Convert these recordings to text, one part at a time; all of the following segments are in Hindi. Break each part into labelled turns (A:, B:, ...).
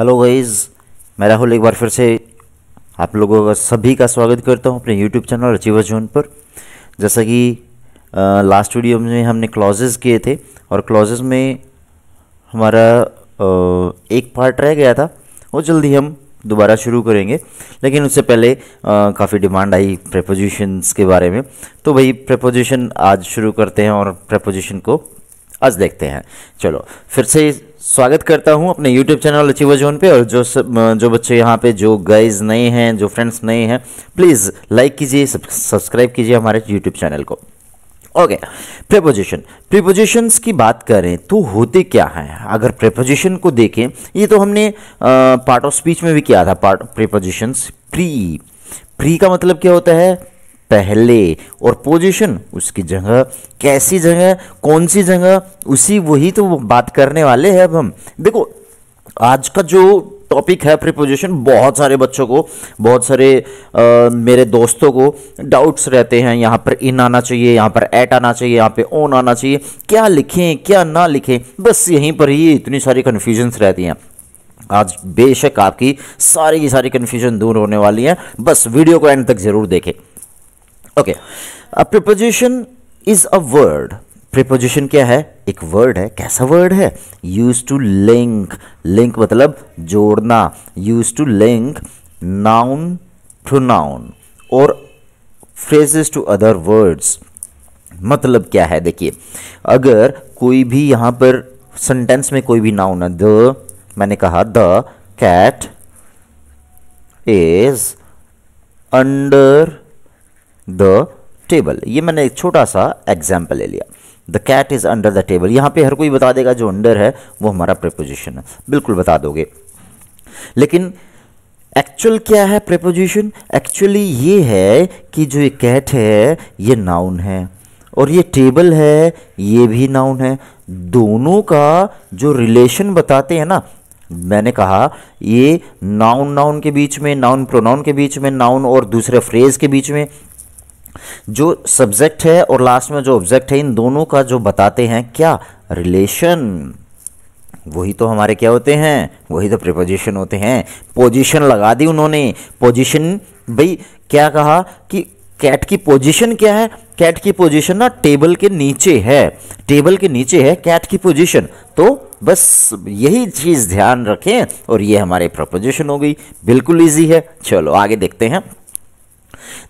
A: हेलो गाइज मैं राहुल एक बार फिर से आप लोगों का सभी का स्वागत करता हूं अपने यूट्यूब चैनल अचीवर जोन पर जैसा कि लास्ट वीडियो में हमने क्लॉजेज किए थे और क्लॉजेस में हमारा आ, एक पार्ट रह गया था वो जल्दी हम दोबारा शुरू करेंगे लेकिन उससे पहले काफ़ी डिमांड आई प्रपोजिशंस के बारे में तो भाई प्रपोजिशन आज शुरू करते हैं और प्रपोजिशन को आज देखते हैं चलो फिर से स्वागत करता हूं अपने YouTube चैनल अचीवर जोन पे और जो सब जो बच्चे यहाँ पे जो गाइज नए हैं जो फ्रेंड्स नए हैं प्लीज़ लाइक कीजिए सब्सक्राइब कीजिए हमारे YouTube चैनल को ओके okay. प्रेपोजिशन प्रीपोजिशंस की बात करें तो होते क्या हैं अगर प्रीपोजिशन को देखें ये तो हमने पार्ट ऑफ स्पीच में भी किया था पार्ट प्रीपोजिशंस प्री प्री का मतलब क्या होता है पहले और पोजीशन उसकी जगह कैसी जगह कौन सी जगह उसी वही तो बात करने वाले हैं अब हम देखो आज का जो टॉपिक है प्रिपोजिशन बहुत सारे बच्चों को बहुत सारे आ, मेरे दोस्तों को डाउट्स रहते हैं यहाँ पर इन आना चाहिए यहाँ पर एट आना चाहिए यहाँ पे ओन आना चाहिए क्या लिखें क्या ना लिखें बस यहीं पर ही इतनी सारी कन्फ्यूजन्स रहती हैं आज बेशक आपकी सारी की सारी कन्फ्यूजन दूर होने वाली है बस वीडियो को एंड तक ज़रूर देखें ओके अब preposition is a word preposition क्या है एक वर्ड है कैसा वर्ड है यूज टू लिंक लिंक मतलब जोड़ना use to link noun to noun और फ्रेजेस टू अदर वर्ड्स मतलब क्या है देखिए अगर कोई भी यहां पर सेंटेंस में कोई भी नाउन है द मैंने कहा the cat is under the table ये मैंने एक छोटा सा एग्जाम्पल ले लिया the cat is under the table यहाँ पे हर कोई बता देगा जो अंडर है वो हमारा प्रेपोजिशन है बिल्कुल बता दोगे लेकिन एक्चुअल क्या है प्रेपोजिशन एक्चुअली ये है कि जो ये कैट है ये नाउन है और ये टेबल है ये भी नाउन है दोनों का जो रिलेशन बताते हैं ना मैंने कहा ये नाउन नाउन के बीच में नाउन प्रोनाउन के बीच में नाउन और दूसरे फ्रेज के बीच में जो सब्जेक्ट है और लास्ट में जो ऑब्जेक्ट है इन दोनों का जो बताते हैं क्या रिलेशन वही तो हमारे क्या होते हैं वही तो प्रिपोजिशन होते हैं पोजिशन लगा दी उन्होंने पोजिशन भाई क्या कहा कि कैट की पोजिशन क्या है कैट की पोजिशन ना टेबल के नीचे है टेबल के नीचे है कैट की पोजिशन तो बस यही चीज़ ध्यान रखें और ये हमारे प्रपोजिशन हो गई बिल्कुल इजी है चलो आगे देखते हैं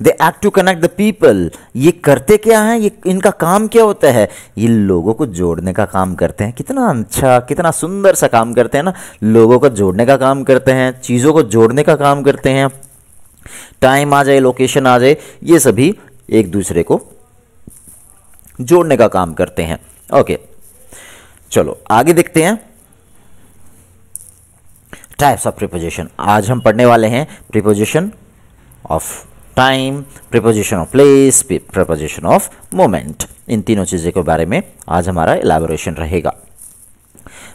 A: they act to connect the people ये करते क्या हैं ये इनका काम क्या होता है ये लोगों को जोड़ने का काम करते हैं कितना अच्छा कितना सुंदर सा काम करते हैं ना लोगों को जोड़ने का काम करते हैं चीज़ों को जोड़ने का काम करते हैं टाइम आ जाए लोकेशन आ जाए ये सभी एक दूसरे को जोड़ने का काम करते हैं ओके चलो आगे देखते हैं टाइप्स ऑफ प्रिपोजिशन आज हम पढ़ने वाले हैं preposition of time preposition of place preposition of moment इन तीनों चीज़ों के बारे में आज हमारा एलाबोरेशन रहेगा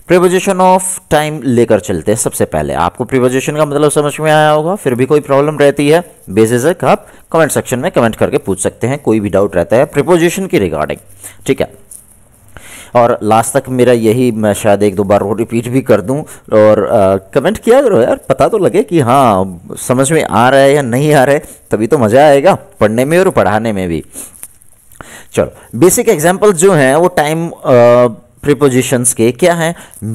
A: प्रिपोजिशन ऑफ टाइम लेकर चलते हैं सबसे पहले आपको प्रिपोजिशन का मतलब समझ में आया होगा फिर भी कोई प्रॉब्लम रहती है बेसिसक आप कमेंट सेक्शन में कमेंट करके पूछ सकते हैं कोई भी डाउट रहता है प्रिपोजिशन की रिगार्डिंग ठीक है और लास्ट तक मेरा यही मैं शायद एक दो बार वो रिपीट भी कर दूँ और आ, uh, कमेंट किया करो यार पता तो लगे कि हाँ समझ में आ रहा है या नहीं आ रहा है तभी तो मज़ा आएगा पढ़ने में और पढ़ाने में भी चलो बेसिक एग्जाम्पल जो हैं वो टाइम प्रिपोजिशंस uh, के क्या हैं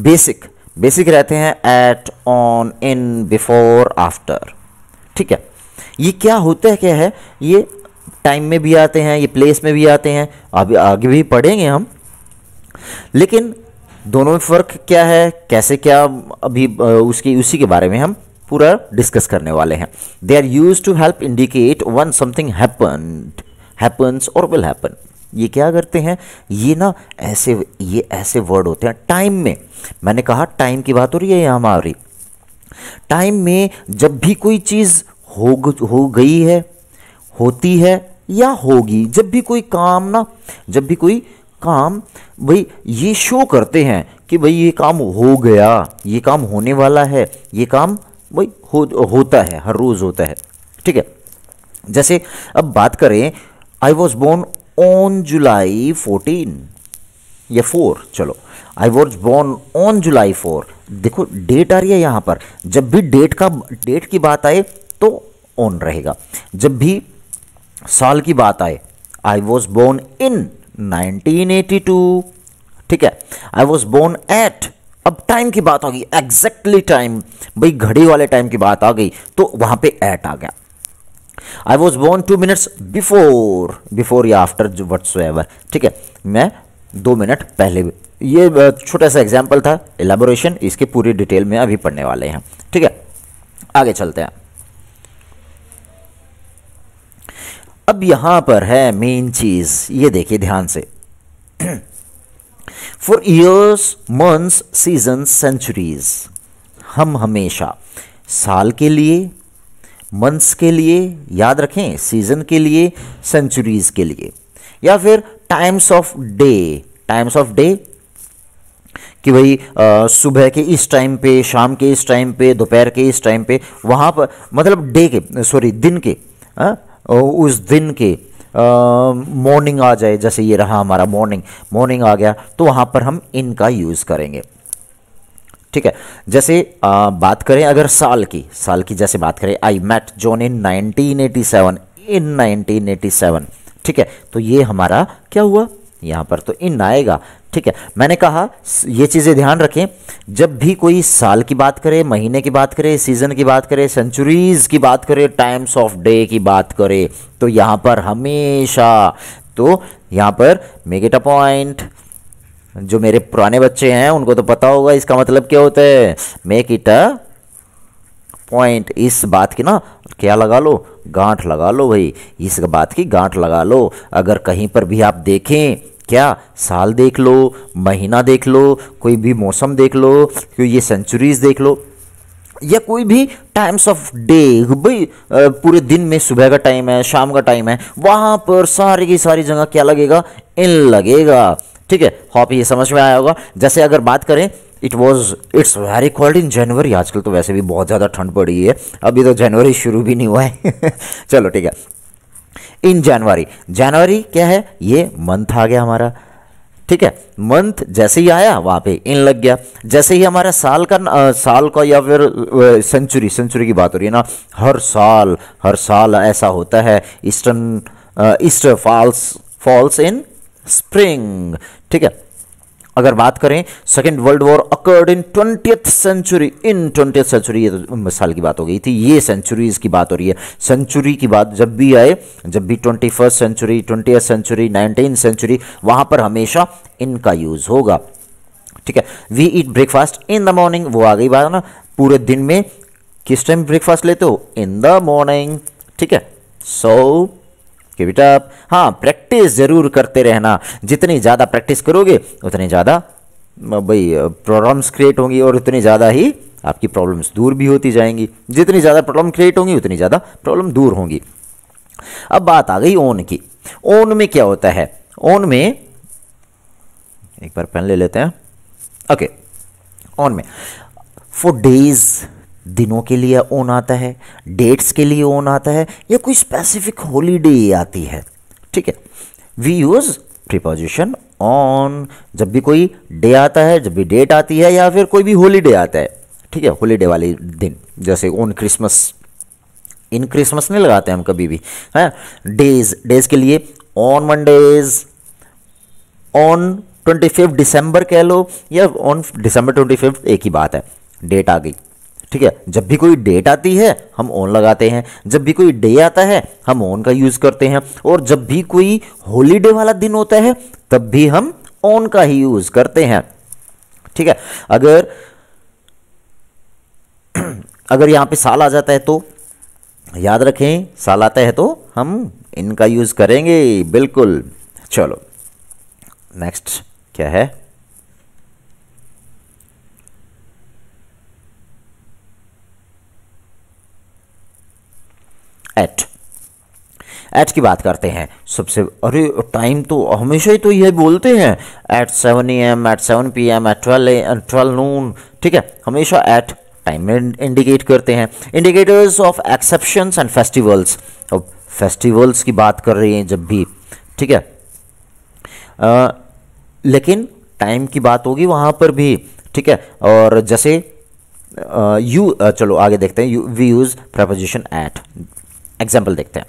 A: बेसिक बेसिक रहते हैं at on in before after ठीक है ये क्या होता है क्या है ये टाइम में भी आते हैं ये प्लेस में भी आते हैं अभी आगे भी पढ़ेंगे हम लेकिन दोनों में फ़र्क क्या है कैसे क्या अभी उसकी उसी के बारे में हम पूरा डिस्कस करने वाले हैं they are use to help indicate when something happens और विल हैपन ये क्या करते हैं ये ना ऐसे ये ऐसे वर्ड होते हैं टाइम में मैंने कहा टाइम की बात हो रही है यहाँ हमारी टाइम में जब भी कोई चीज़ हो हो गई है होती है या होगी जब भी कोई काम ना जब भी कोई काम भाई ये शो करते हैं कि भाई ये काम हो गया ये काम होने वाला है ये काम भाई हो होता है हर रोज़ होता है ठीक है जैसे अब बात करें I was born on July fourteen या फोर चलो I was born on July four देखो डेट आ रही है यहां पर जब भी डेट का डेट की बात आए तो ऑन रहेगा जब भी साल की बात आए आई वॉज बोर्न इन 1982 ठीक है आई वॉज बोर्न एट अब टाइम की बात आ गई एग्जैक्टली टाइम भाई घड़ी वाले टाइम की बात आ गई तो वहां पे एट आ गया I was born two minutes before before या आफ्टर वट्स एवर ठीक है मैं दो मिनट पहले ये छोटा सा एग्जाम्पल था एलेबोरेशन इसके पूरी डिटेल में अभी पढ़ने वाले हैं ठीक है आगे चलते हैं अब यहां पर है मेन चीज़ ये देखिए ध्यान से for years months season centuries हम हमेशा साल के लिए मंथ्स के लिए याद रखें सीजन के लिए सेंचुरीज के लिए या फिर times of day times of day कि भाई सुबह के इस टाइम पे शाम के इस टाइम पे दोपहर के इस टाइम पे वहां पर मतलब डे के सॉरी दिन के आ, हाँ, उस दिन के मॉर्निंग आ जाए जैसे ये रहा हमारा मॉर्निंग मॉर्निंग आ गया तो वहाँ पर हम इनका यूज़ करेंगे ठीक है जैसे आ, बात करें अगर साल की साल की जैसे बात करें आई मैट जॉन इन 1987 इन 1987 ठीक है तो ये हमारा क्या हुआ यहाँ पर तो इन आएगा ठीक है मैंने कहा ये चीज़ें ध्यान रखें जब भी कोई साल की बात करे महीने की बात करे सीज़न की बात करे सेंचुरीज़ की बात करे टाइम्स ऑफ डे की बात करे तो यहाँ पर हमेशा तो यहाँ पर मेक इट अ पॉइंट जो मेरे पुराने बच्चे हैं उनको तो पता होगा इसका मतलब क्या होता है मेक इट अ पॉइंट इस बात की ना क्या लगा लो गांठ लगा लो भाई इस बात की गांठ लगा लो अगर कहीं पर भी आप देखें क्या साल देख लो महीना देख लो कोई भी मौसम देख लो कोई ये सेंचुरीज देख लो या कोई भी टाइम्स ऑफ डे भाई पूरे दिन में सुबह का टाइम है शाम का टाइम है वहाँ पर सारी की सारी जगह क्या लगेगा इन लगेगा ठीक है हॉप ये समझ में आया होगा जैसे अगर बात करें it was it's very cold in January आजकल तो वैसे भी बहुत ज़्यादा ठंड पड़ी है अभी तो जनवरी शुरू भी नहीं हुआ है चलो ठीक है इन जनवरी जनवरी क्या है ये मंथ आ गया हमारा ठीक है मंथ जैसे ही आया वहां पे इन लग गया जैसे ही हमारा साल का आ, साल का या फिर सेंचुरी सेंचुरी की बात हो रही है ना हर साल हर साल ऐसा होता है eastern Easter falls falls in spring ठीक है अगर बात करें second world war occurred in twenty century in twenty century ये तो साल की बात हो गई थी ये सेंचुरीज की बात हो रही है सेंचुरी की बात जब भी आए जब भी twenty first century twenty century nineteen century वहां पर हमेशा इनका यूज होगा ठीक है we eat breakfast in the morning वो आ गई बात ना पूरे दिन में किस टाइम ब्रेकफास्ट लेते हो इन द मॉर्निंग ठीक है सो so, कि बेटा हाँ प्रैक्टिस ज़रूर करते रहना जितनी ज़्यादा प्रैक्टिस करोगे उतनी ज़्यादा भाई प्रॉब्लम्स क्रिएट होंगी और उतनी ज़्यादा ही आपकी प्रॉब्लम्स दूर भी होती जाएंगी जितनी ज़्यादा प्रॉब्लम क्रिएट होंगी उतनी ज़्यादा प्रॉब्लम दूर होंगी अब बात आ गई ओन की ओन में क्या होता है ओन में एक बार पेन ले लेते हैं ओके ऑन में फॉर डेज दिनों के लिए ओन आता है डेट्स के लिए ओन आता है या कोई स्पेसिफिक हॉलीडे आती है ठीक है वी यूज़ प्रिपोजिशन ऑन जब भी कोई डे आता है जब भी डेट आती है या फिर कोई भी हॉलीडे आता है ठीक है हॉलीडे वाले दिन जैसे ऑन क्रिसमस इन क्रिसमस नहीं लगाते हम कभी भी है डेज डेज के लिए on Mondays on twenty fifth December कह लो या ऑन दिसंबर ट्वेंटी फिफ्थ एक ही बात है डेट आ गई ठीक है जब भी कोई डेट आती है हम ऑन लगाते हैं जब भी कोई डे आता है हम ऑन का यूज़ करते हैं और जब भी कोई होलीडे वाला दिन होता है तब भी हम ऑन का ही यूज़ करते हैं ठीक है अगर अगर यहां पे साल आ जाता है तो याद रखें साल आता है तो हम इनका यूज़ करेंगे बिल्कुल चलो नेक्स्ट क्या है एट एट की बात करते हैं सबसे अरे टाइम तो हमेशा ही तो यह बोलते हैं at seven A M at seven P M at twelve twelve noon ठीक है हमेशा एट टाइम में इंडिकेट करते हैं indicators of exceptions and festivals अब फेस्टिवल्स की बात कर रहे हैं जब भी ठीक है आ, लेकिन टाइम की बात होगी वहाँ पर भी ठीक है और जैसे यू uh, uh, चलो आगे देखते हैं you we use preposition at example देखते हैं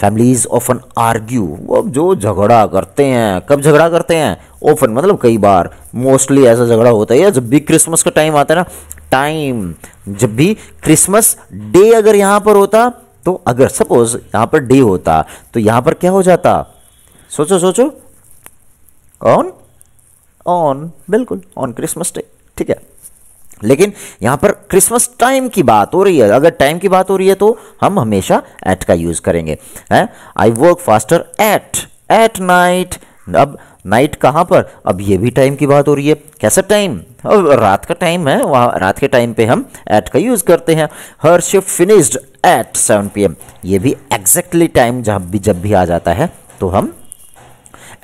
A: फैमिलीज ऑफन आर्ग्यू वो जो झगड़ा करते हैं कब झगड़ा करते हैं ओफन मतलब कई बार मोस्टली ऐसा झगड़ा होता है या जब भी क्रिसमस का टाइम आता है ना टाइम जब भी क्रिसमस डे अगर यहाँ पर होता तो अगर सपोज यहाँ पर डे होता तो यहाँ पर क्या हो जाता सोचो सोचो ऑन ऑन बिल्कुल ऑन क्रिसमस डे ठीक है लेकिन यहाँ पर क्रिसमस टाइम की बात हो रही है अगर टाइम की बात हो रही है तो हम हमेशा एट का यूज़ करेंगे है I work faster at at night अब नाइट कहाँ पर अब ये भी टाइम की बात हो रही है कैसा टाइम अब रात का टाइम है वहाँ रात के टाइम पे हम एट का यूज़ करते हैं her shift finished at seven P ये भी एग्जैक्टली टाइम जब भी जब भी आ जाता है तो हम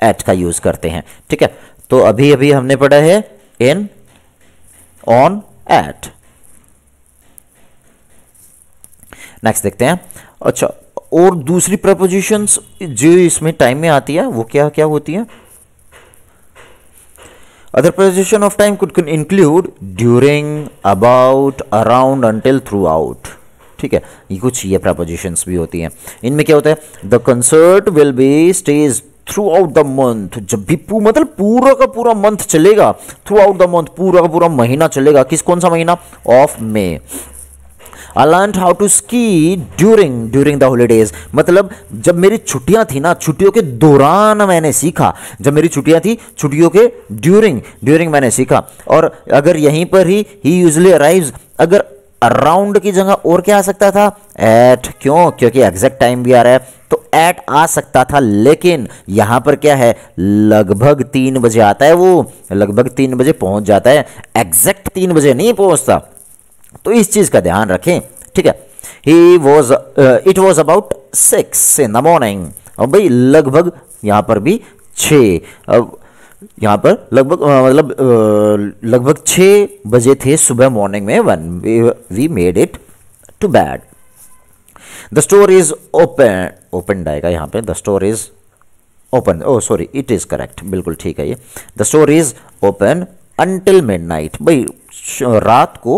A: एट का यूज़ करते हैं ठीक है तो अभी अभी हमने पढ़ा है इन ऑन एट नेक्स्ट देखते हैं अच्छा और दूसरी प्रपोजिशंस जो इसमें टाइम में आती है वो क्या क्या होती है other preposition of time could include during about around until throughout ठीक है ये कुछ ये प्रपोजिशंस भी होती हैं इनमें क्या होता है the concert will be stage throughout the month जब भी पू, मतलब पूरा का पूरा मंथ चलेगा थ्रू आउट द मंथ पूरा का पूरा महीना चलेगा किस कौन सा महीना of May I learn how to ski during during the holidays मतलब जब मेरी छुट्टियां थी ना छुट्टियों के दौरान मैंने सीखा जब मेरी छुट्टियां थी छुट्टियों के ड्यूरिंग ड्यूरिंग मैंने सीखा और अगर यहीं पर ही ही यूजली अराइव अगर अराउंड की जगह और क्या आ सकता था एट क्यों क्योंकि एग्जैक्ट टाइम भी आ रहा है तो एट आ सकता था लेकिन यहां पर क्या है लगभग तीन बजे आता है वो लगभग तीन बजे पहुंच जाता है एग्जैक्ट तीन बजे नहीं पहुंचता तो इस चीज का ध्यान रखें ठीक है he was it was about six in the morning और भाई लगभग यहां पर भी छ यहाँ पर लगभग मतलब लगभग छः बजे थे सुबह मॉर्निंग में when we made it to bed the store is open open आएगा यहाँ पे the store is open oh sorry it is correct बिल्कुल ठीक है ये the store is open until midnight भाई रात को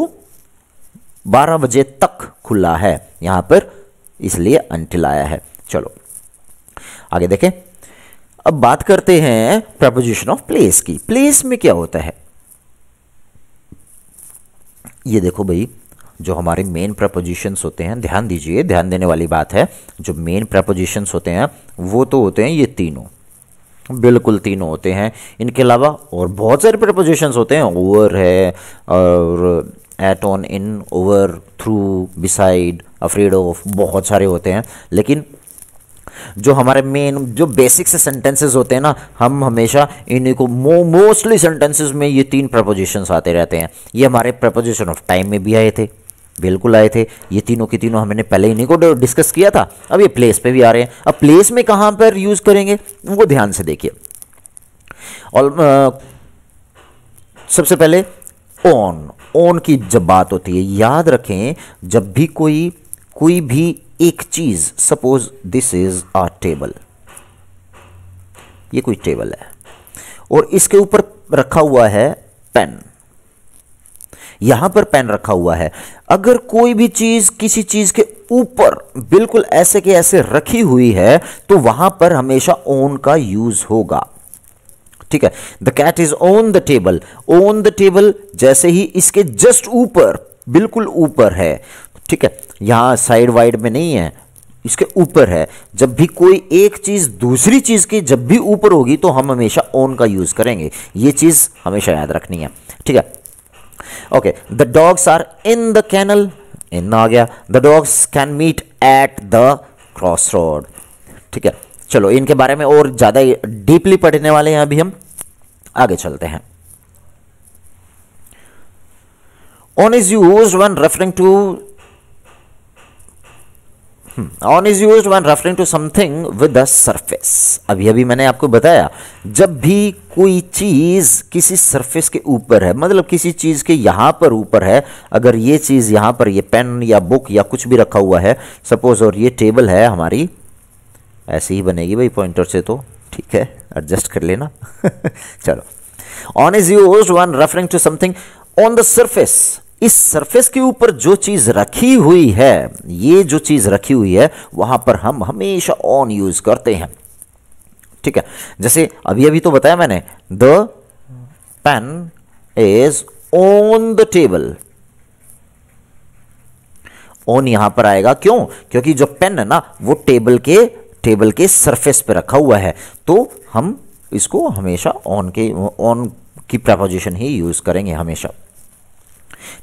A: बारह बजे तक खुला है यहाँ पर इसलिए अनटिल आया है चलो आगे देखें अब बात करते हैं प्रपोजिशन ऑफ प्लेस की प्लेस में क्या होता है ये देखो भाई जो हमारे मेन प्रपोजिशंस होते हैं ध्यान दीजिए ध्यान देने वाली बात है जो मेन प्रपोजिशंस होते हैं वो तो होते हैं ये तीनों बिल्कुल तीनों होते हैं इनके अलावा और बहुत सारे प्रपोजिशंस होते हैं ओवर है और at on in over through beside afraid of बहुत सारे होते हैं लेकिन जो हमारे मेन जो बेसिक से सेंटेंसेस होते हैं ना हम हमेशा इन्हीं को मोस्टली सेंटेंसेस में ये तीन प्रपोजिशन आते रहते हैं ये हमारे प्रपोजिशन ऑफ टाइम में भी आए थे बिल्कुल आए थे ये तीनों के तीनों हमने पहले इन्हीं को डिस्कस किया था अब ये प्लेस पे भी आ रहे हैं अब प्लेस में कहाँ पर यूज़ करेंगे उनको ध्यान से देखिए और सबसे पहले ऑन ऑन की जब बात होती है याद रखें जब भी कोई कोई भी एक चीज़ suppose this is a table ये कोई टेबल है और इसके ऊपर रखा हुआ है पेन यहां पर पेन रखा हुआ है अगर कोई भी चीज किसी चीज के ऊपर बिल्कुल ऐसे के ऐसे रखी हुई है तो वहां पर हमेशा ओन का यूज होगा ठीक है the cat is on the table on the table जैसे ही इसके जस्ट ऊपर बिल्कुल ऊपर है ठीक है यहाँ साइड वाइड में नहीं है इसके ऊपर है जब भी कोई एक चीज़ दूसरी चीज़ की जब भी ऊपर होगी तो हम हमेशा ओन का यूज़ करेंगे ये चीज़ हमेशा याद रखनी है ठीक है okay the dogs are in the kennel in आ गया the dogs can meet at the cross road ठीक है चलो इनके बारे में और ज़्यादा डीपली पढ़ने वाले हैं अभी हम आगे चलते हैं on is use when referring to on is use when referring to something with the surface अभी अभी मैंने आपको बताया जब भी कोई चीज़ किसी सरफेस के ऊपर है मतलब किसी चीज़ के यहां पर ऊपर है अगर ये चीज़ यहां पर ये पेन या बुक या कुछ भी रखा हुआ है सपोज और ये टेबल है हमारी ऐसे ही बनेगी भाई पॉइंटर से तो ठीक है एडजस्ट कर लेना चलो on is use when referring to something on the surface इस सरफेस के ऊपर जो चीज़ रखी हुई है ये जो चीज़ रखी हुई है वहां पर हम हमेशा ऑन यूज़ करते हैं ठीक है जैसे अभी अभी तो बताया मैंने the pen is on the table on यहां पर आएगा क्यों क्योंकि जो पेन है ना वो टेबल के टेबल के सरफेस पे रखा हुआ है तो हम इसको हमेशा ऑन के ऑन की प्रपोजिशन ही यूज करेंगे हमेशा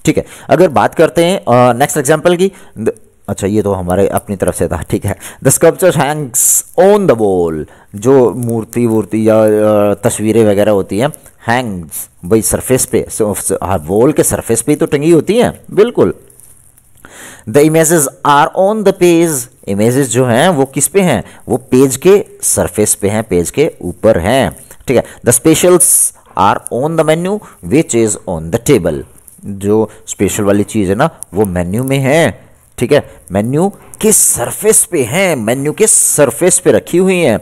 A: ठीक है अगर बात करते हैं नेक्स्ट एग्जाम्पल की द, अच्छा ये तो हमारे अपनी तरफ से था ठीक है the sculpture hangs on the wall जो मूर्ति वूर्ति या तस्वीरें वगैरह होती हैं हैंग्स भाई सरफेस पे वॉल हाँ, के सरफेस पे तो टंगी होती हैं बिल्कुल the images are on the page images जो हैं वो किस पे हैं वो पेज के सरफेस पे हैं पेज के ऊपर हैं ठीक है the specials are on the menu which is on the table जो स्पेशल वाली चीज़ है ना वो मेन्यू में है ठीक है मेन्यू के सरफेस पे हैं मेन्यू के सरफेस पे रखी हुई हैं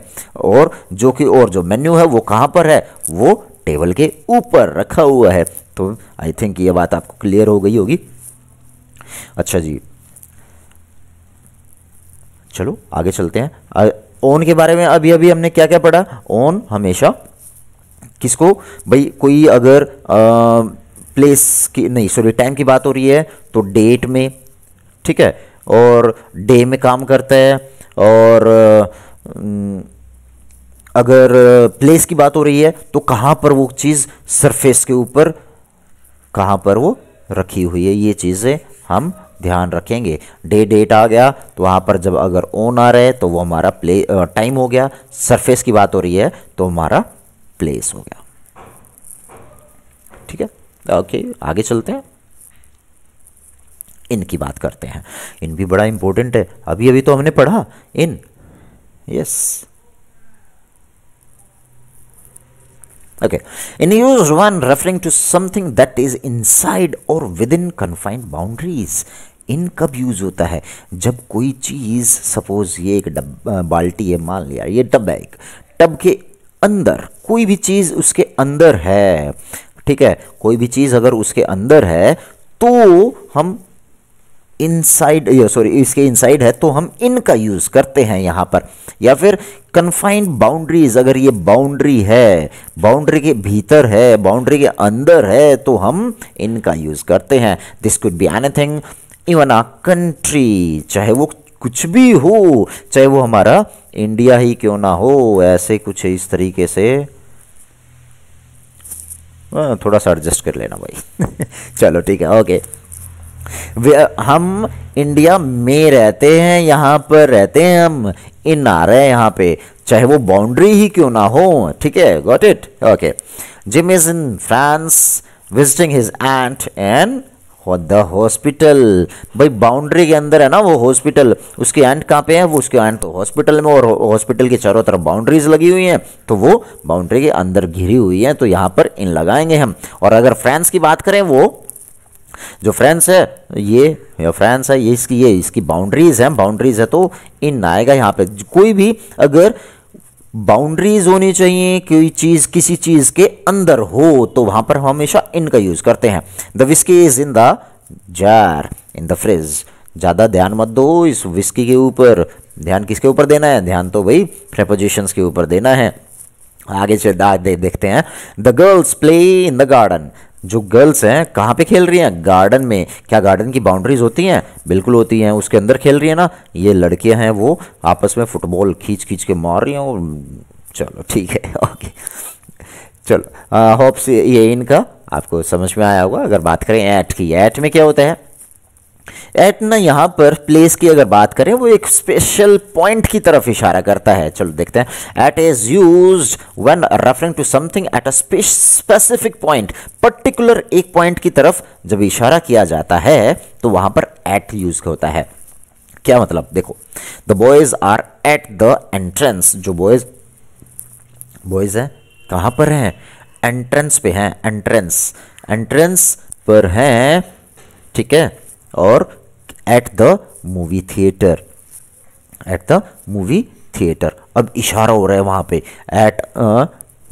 A: और जो कि और जो मेन्यू है वो कहाँ पर है वो टेबल के ऊपर रखा हुआ है तो आई थिंक ये बात आपको क्लियर हो गई होगी अच्छा जी चलो आगे चलते हैं ओन के बारे में अभी अभी हमने क्या क्या पढ़ा ओन हमेशा किसको भाई कोई अगर आ, प्लेस की नहीं सॉरी टाइम की बात हो रही है तो डेट में ठीक है और डे में काम करता है और अगर प्लेस की बात हो रही है तो कहाँ पर वो चीज़ सरफेस के ऊपर कहाँ पर वो रखी हुई है ये चीज़ें हम ध्यान रखेंगे डे डेट आ गया तो वहाँ पर जब अगर ऑन आ रहा है तो वो हमारा प्ले टाइम हो गया सरफेस की बात हो रही है तो हमारा प्लेस हो गया ठीक है ओके आगे चलते हैं इन की बात करते हैं इन भी बड़ा इंपॉर्टेंट है अभी अभी तो हमने पढ़ा in yes in use when referring to something that is inside और within confined boundaries in कब यूज़ होता है जब कोई चीज़ सपोज़ ये एक डब बाल्टी है मान लिया ये टब है एक टब के अंदर कोई भी चीज़ उसके अंदर है ठीक है कोई भी चीज़ अगर उसके अंदर है तो हम इनसाइड सॉरी इसके इनसाइड है तो हम इन का यूज़ करते हैं यहां पर या फिर कन्फाइंड बाउंड्रीज अगर ये बाउंड्री है बाउंड्री के भीतर है बाउंड्री के अंदर है तो हम इनका यूज़ करते हैं this could be anything even a country चाहे वो कुछ भी हो चाहे वो हमारा इंडिया ही क्यों ना हो ऐसे कुछ इस तरीके से हाँ, थोड़ा सा एडजस्ट कर लेना भाई चलो ठीक है ओके हम इंडिया में रहते हैं यहाँ पर रहते हैं हम इन आ रहे हैं यहाँ पे चाहे वो बाउंड्री ही क्यों ना हो ठीक है got it okay Jim is in France visiting his aunt and the hospital भाई बाउंड्री के अंदर है ना वो हॉस्पिटल उसके एंड कहाँ पे है वो उसके एंड तो हॉस्पिटल में और हॉस्पिटल के चारों तरफ बाउंड्रीज लगी हुई हैं तो वो बाउंड्री के अंदर घिरी हुई है तो यहाँ पर इन लगाएंगे हम और अगर फ्रांस की बात करें वो जो फ्रांस है ये फ्रांस है ये इसकी ये इसकी बाउंड्रीज हैं बाउंड्रीज है तो इन आएगा यहाँ पे कोई भी अगर बाउंड्रीज होनी चाहिए कोई चीज़ किसी चीज़ के अंदर हो तो वहां पर हम हमेशा इन का यूज़ करते हैं the whisky is in the jar in the fridge ज़्यादा ध्यान मत दो इस विस्की के ऊपर ध्यान किसके ऊपर देना है ध्यान तो भाई प्रेपोजिशन के ऊपर देना है आगे चल दे, देखते हैं the girls play in the garden जो गर्ल्स हैं कहाँ पे खेल रही हैं गार्डन में क्या गार्डन की बाउंड्रीज होती हैं बिल्कुल होती हैं उसके अंदर खेल रही है ना ये लड़कियाँ हैं वो आपस में फुटबॉल खींच खींच के मार रही हैं और चलो ठीक है ओके चलो होप्स ये इनका आपको समझ में आया होगा अगर बात करें ऐट की ऐट में क्या होता है एट ना यहाँ पर प्लेस की अगर बात करें वो एक स्पेशल पॉइंट की तरफ इशारा करता है चलो देखते हैं at is use when referring to something at a specific point particular एक पॉइंट की तरफ जब इशारा किया जाता है तो वहां पर एट यूज होता है क्या मतलब देखो the boys are at the entrance जो बॉयज बॉयज है कहां पर है एंट्रेंस पे है एंट्रेंस एंट्रेंस पर है ठीक है और at the movie theater at the movie theater अब इशारा हो रहा है वहाँ पे एट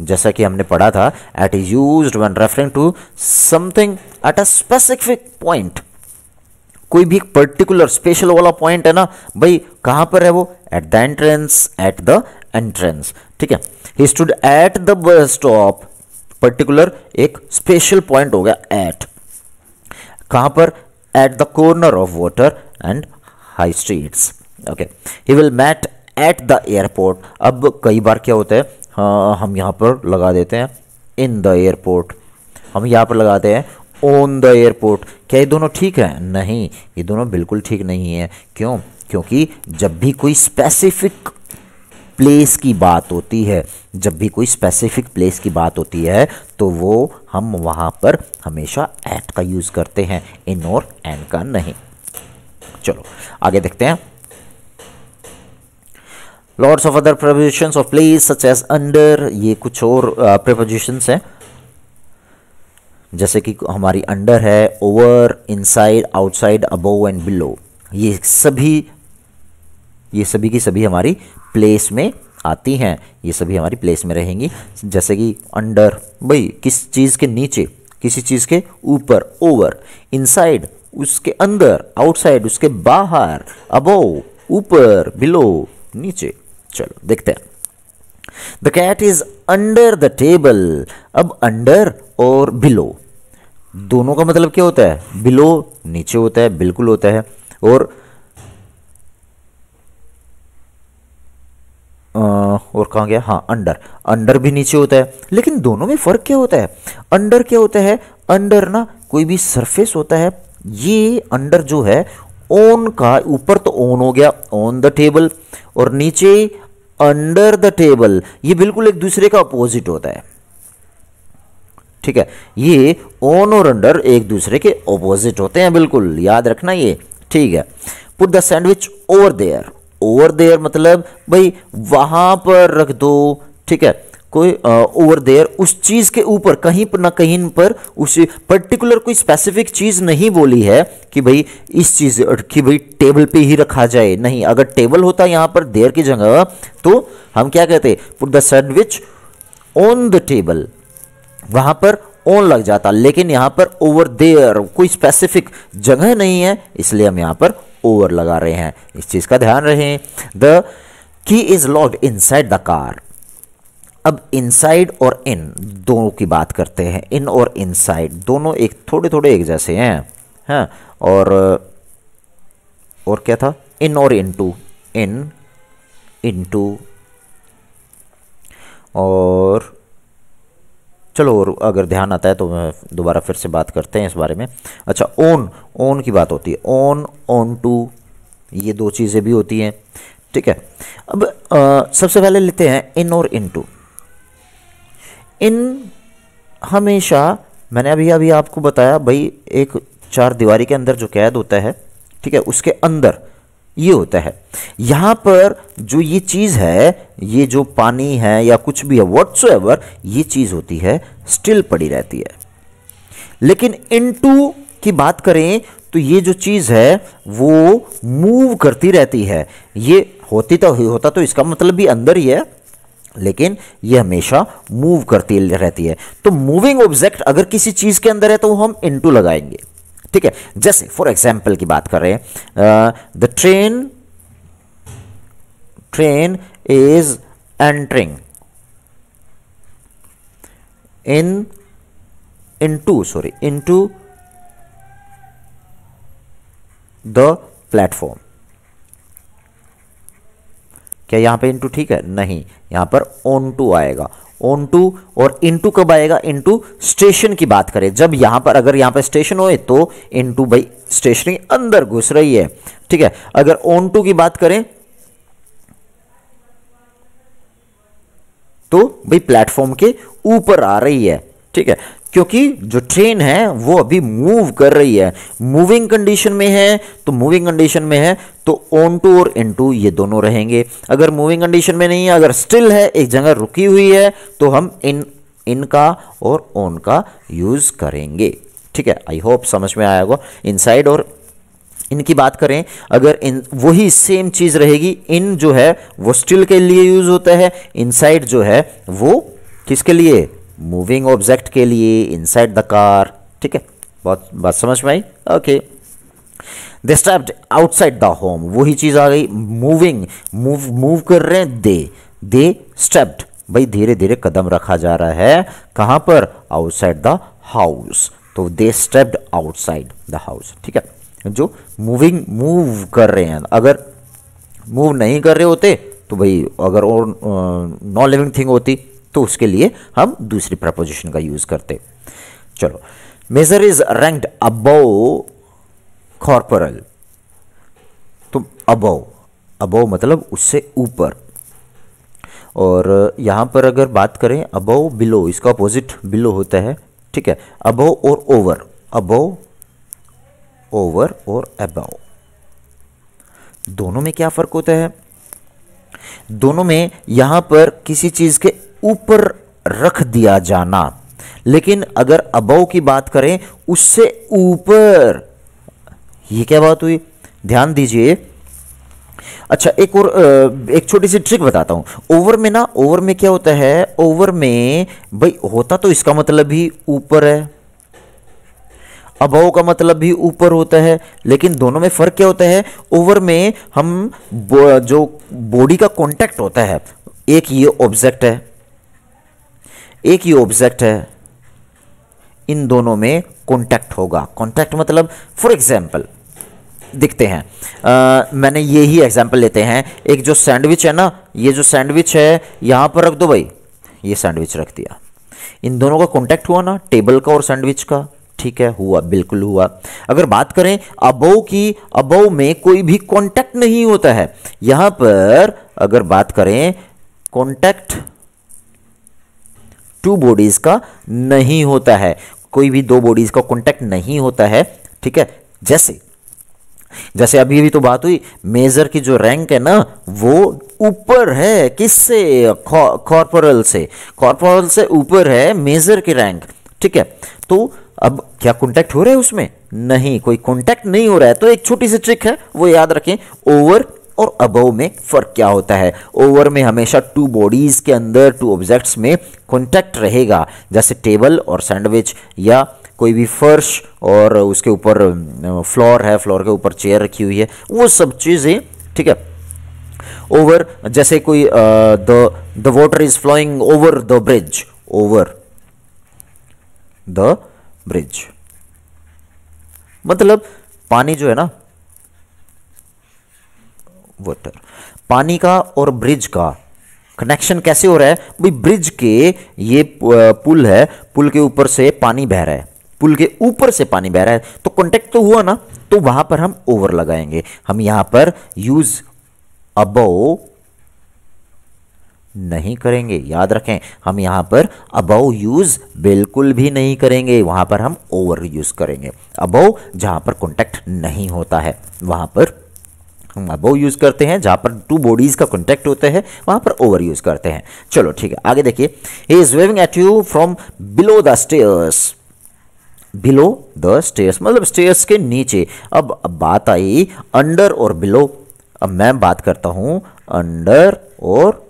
A: जैसा कि हमने पढ़ा था at is use when referring to something at a specific point कोई भी पर्टिकुलर स्पेशल वाला पॉइंट है ना भाई कहाँ पर है वो at the entrance at the entrance ठीक है he stood at the bus stop particular एक स्पेशल पॉइंट हो गया एट कहाँ पर at the corner of water and high streets okay he will meet at the airport अब कई बार क्या होता है हाँ हम यहाँ पर लगा देते हैं इन द एयरपोर्ट हम यहाँ पर लगाते हैं ऑन द एयरपोर्ट क्या ये दोनों ठीक है नहीं ये दोनों बिल्कुल ठीक नहीं है क्यों क्योंकि जब भी कोई स्पेसिफिक प्लेस की बात होती है जब भी कोई स्पेसिफिक प्लेस की बात होती है तो वो हम वहाँ पर हमेशा एट का यूज़ करते हैं इन और एन का नहीं चलो आगे देखते हैं lots of other prepositions of place such as under ये कुछ और प्रपोजिशंस हैं जैसे कि हमारी अंडर है over inside outside above and below ये सभी ये सभी की सभी हमारी प्लेस में आती हैं ये सभी हमारी प्लेस में रहेंगी जैसे कि अंडर भाई किस चीज़ के नीचे किसी चीज़ के ऊपर ओवर इनसाइड उसके अंदर आउटसाइड उसके बाहर अबोव ऊपर बिलो नीचे चलो देखते हैं the cat is under the table अब अंडर और बिलो दोनों का मतलब क्या होता है बिलो नीचे होता है बिल्कुल होता है और और कहाँ गया हाँ अंडर अंडर भी नीचे होता है लेकिन दोनों में फ़र्क क्या होता है अंडर क्या होता है अंडर ना कोई भी सरफेस होता है ये अंडर जो है ओन का ऊपर तो ओन हो गया ऑन द टेबल और नीचे अंडर द टेबल ये बिल्कुल एक दूसरे का अपोजिट होता है ठीक है ये ऑन और अंडर एक दूसरे के अपोजिट होते हैं बिल्कुल याद रखना ये ठीक है put the sandwich over there over there मतलब भाई वहां पर रख दो ठीक है कोई ओवर uh, देयर उस चीज़ के ऊपर कहीं पर ना कहीं पर उस पर्टिकुलर कोई स्पेसिफिक चीज़ नहीं बोली है कि भाई इस चीज़ कि भाई टेबल पे ही रखा जाए नहीं अगर टेबल होता यहां पर देयर की जगह तो हम क्या कहते put the sandwich on the table वहां पर ऑन लग जाता लेकिन यहां पर ओवर देयर कोई स्पेसिफिक जगह नहीं है इसलिए हम यहां पर ओवर लगा रहे हैं इस चीज़ का ध्यान रहे the key is locked side the car अब इनसाइड और इन दोनों की बात करते हैं इन और इनसाइड दोनों एक थोड़े थोड़े एक जैसे हैं हैं हाँ, और और क्या था इन और इनटू इन इनटू और चलो और अगर ध्यान आता है तो दोबारा फिर से बात करते हैं इस बारे में अच्छा ओन ओन की बात होती है ओन ओन टू ये दो चीज़ें भी होती हैं ठीक है अब आ, सबसे पहले लेते हैं इन और इन टू इन हमेशा मैंने अभी अभी आपको बताया भाई एक चार दीवारी के अंदर जो कैद होता है ठीक है उसके अंदर ये होता है यहाँ पर जो ये चीज़ है ये जो पानी है या कुछ भी है वट्स एवर ये चीज़ होती है स्टिल पड़ी रहती है लेकिन इन टू की बात करें तो ये जो चीज़ है वो मूव करती रहती है ये होती तो होता तो इसका मतलब भी अंदर ही है लेकिन ये हमेशा मूव करती रहती है तो मूविंग ऑब्जेक्ट अगर किसी चीज़ के अंदर है तो हम इनटू लगाएंगे ठीक है जैसे फॉर एग्जाम्पल की बात कर रहे हैं the train train is entering in into sorry into the platform क्या यहां पे इनटू ठीक है नहीं यहां पर ऑन टू आएगा ऑन टू और इन टू कब आएगा इन टू स्टेशन की बात करें जब यहां पर अगर यहां पर स्टेशन हो तो इन टू भाई स्टेशनरी अंदर घुस रही है ठीक है अगर ऑन टू की बात करें तो भाई प्लेटफॉर्म के ऊपर आ रही है ठीक है क्योंकि जो ट्रेन है वो अभी मूव कर रही है मूविंग कंडीशन में है तो मूविंग कंडीशन में है तो ऑन टू और इन टू ये दोनों रहेंगे अगर मूविंग कंडीशन में नहीं है अगर स्टिल है एक जगह रुकी हुई है तो हम इन इनका और ऑन का यूज़ करेंगे ठीक है आई होप समझ में आया होगा इनसाइड और इनकी बात करें अगर इन वही सेम चीज़ रहेगी इन जो है वो स्टिल के लिए यूज़ होता है इनसाइड जो है वो किसके लिए मूविंग ऑब्जेक्ट के लिए इनसाइड द कार ठीक है बहुत बात समझ में आई okay they outside the home वही चीज़ आ गई मूविंग मूव मूव कर रहे हैं दे दे स्टेप्ड भाई धीरे धीरे कदम रखा जा रहा है कहां पर आउटसाइड द हाउस तो they stepped outside the house ठीक है जो मूविंग मूव कर रहे हैं अगर मूव नहीं कर रहे होते तो भाई अगर और नॉन लिविंग थिंग होती तो उसके लिए हम दूसरी प्रपोजिशन का यूज़ करते चलो major is ranked above corporal तो अबव अबव मतलब उससे ऊपर और यहां पर अगर बात करें अबव बिलो इसका अपोजिट बिलो होता है ठीक है अबव और ओवर अबव ओवर और अबव दोनों में क्या फ़र्क होता है दोनों में यहां पर किसी चीज़ के ऊपर रख दिया जाना लेकिन अगर अबव की बात करें उससे ऊपर ये क्या बात हुई ध्यान दीजिए अच्छा एक और एक छोटी सी ट्रिक बताता हूं ओवर में ना ओवर में क्या होता है ओवर में भाई होता तो इसका मतलब ही ऊपर है अबव का मतलब भी ऊपर होता है लेकिन दोनों में फ़र्क क्या होता है ओवर में हम जो बॉडी का कांटेक्ट होता है एक ये ऑब्जेक्ट है एक ही ऑब्जेक्ट है इन दोनों में कॉन्टैक्ट होगा कॉन्टैक्ट मतलब फॉर एग्जाम्पल दिखते हैं आ, मैंने ये ही एग्जाम्पल लेते हैं एक जो सैंडविच है ना ये जो सैंडविच है यहां पर रख दो भाई ये सैंडविच रख दिया इन दोनों का कॉन्टैक्ट हुआ ना टेबल का और सैंडविच का ठीक है हुआ बिल्कुल हुआ अगर बात करें अबव की अबव में कोई भी कॉन्टैक्ट नहीं होता है यहां पर अगर बात करें कॉन्टैक्ट टू बॉडीज़ का नहीं होता है कोई भी दो बॉडीज़ का कॉन्टैक्ट नहीं होता है ठीक है जैसे जैसे अभी अभी तो बात हुई मेजर की जो रैंक है ना वो ऊपर है किससे कॉर्पोरल से कॉर्पोरल से ऊपर है मेजर की रैंक ठीक है तो अब क्या कॉन्टैक्ट हो रहा है उसमें नहीं कोई कॉन्टैक्ट नहीं हो रहा है तो एक छोटी सी ट्रिक है वो याद रखें ओवर और अबव में फ़र्क क्या होता है ओवर में हमेशा टू बॉडीज़ के अंदर टू ऑब्जेक्ट्स में कॉन्टैक्ट रहेगा जैसे टेबल और सैंडविच या कोई भी फर्श और उसके ऊपर फ्लोर है फ्लोर के ऊपर चेयर रखी हुई है वो सब चीज़ें ठीक है ओवर जैसे कोई the the is flowing over the bridge over the bridge मतलब पानी जो है ना वाटर पानी का और ब्रिज का कनेक्शन कैसे हो रहा है भाई ब्रिज के ये पुल है पुल के ऊपर से पानी बह रहा है पुल के ऊपर से पानी बह रहा है तो कॉन्टेक्ट तो हुआ ना तो वहां पर हम ओवर लगाएंगे हम यहां पर यूज अबव नहीं करेंगे याद रखें हम यहां पर अबव यूज़ बिल्कुल भी नहीं करेंगे वहां पर हम ओवर यूज़ करेंगे अबव जहां पर कॉन्टेक्ट नहीं होता है वहां पर वो यूज़ करते हैं जहाँ पर टू बॉडीज़ का कॉन्टैक्ट होते हैं वहाँ पर ओवर यूज़ करते हैं चलो ठीक है आगे देखिए he is waving at you from below the stairs below the stairs मतलब स्टेयर्स के नीचे अब बात आई अंडर और बिलो अब मैं बात करता हूँ अंडर और